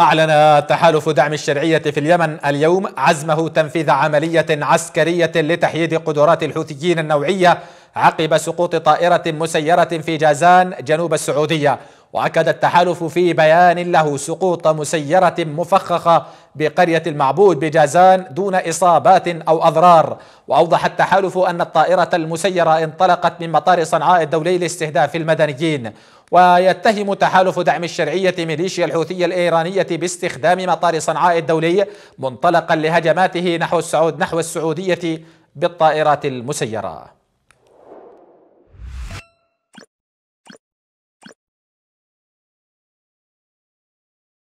أعلن تحالف دعم الشرعية في اليمن اليوم عزمه تنفيذ عملية عسكرية لتحييد قدرات الحوثيين النوعية عقب سقوط طائرة مسيرة في جازان جنوب السعودية وأكد التحالف في بيان له سقوط مسيرة مفخخة بقرية المعبود بجازان دون إصابات أو أضرار وأوضح التحالف أن الطائرة المسيرة انطلقت من مطار صنعاء الدولي لاستهداف المدنيين ويتهم تحالف دعم الشرعية ميليشيا الحوثية الإيرانية باستخدام مطار صنعاء الدولي منطلقا لهجماته نحو السعود نحو السعودية بالطائرات المسيره